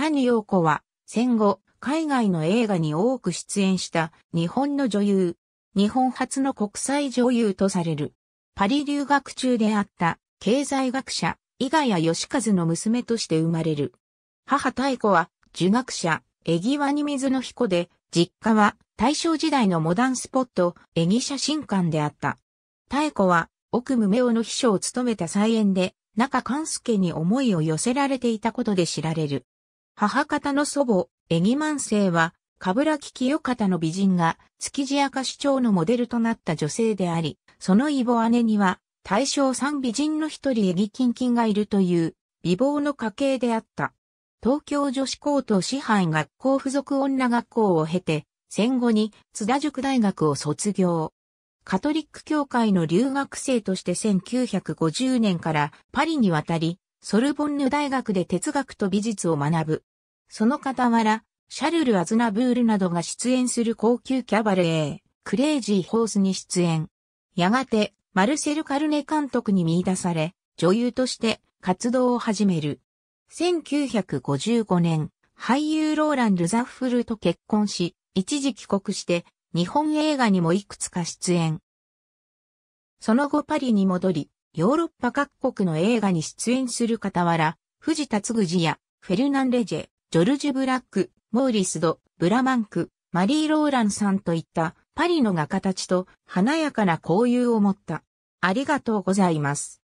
谷陽子は、戦後、海外の映画に多く出演した日本の女優。日本初の国際女優とされる。パリ留学中であった経済学者、伊賀谷義和の娘として生まれる。母太子は、儒学者、江際に水の彦で、実家は大正時代のモダンスポット、江木写真館であった。太子は、奥無名の秘書を務めた菜園で、中勘助に思いを寄せられていたことで知られる。母方の祖母、エギマン生は、キヨカタの美人が、築地赤市長のモデルとなった女性であり、その異母姉には、大正三美人の一人エギキンキンがいるという、美貌の家系であった。東京女子高等支配学校付属女学校を経て、戦後に津田塾大学を卒業。カトリック教会の留学生として1950年からパリに渡り、ソルボンヌ大学で哲学と美術を学ぶ。その傍ら、シャルル・アズナブールなどが出演する高級キャバレー、クレイジー・ホースに出演。やがて、マルセル・カルネ監督に見出され、女優として活動を始める。1955年、俳優ローラン・ルザッフルと結婚し、一時帰国して、日本映画にもいくつか出演。その後パリに戻り、ヨーロッパ各国の映画に出演する傍ら、藤田嗣治やフェルナンレジェ、ジョルジュ・ブラック、モーリスド、ブラマンク、マリー・ローランさんといったパリの画家たちと華やかな交友を持った。ありがとうございます。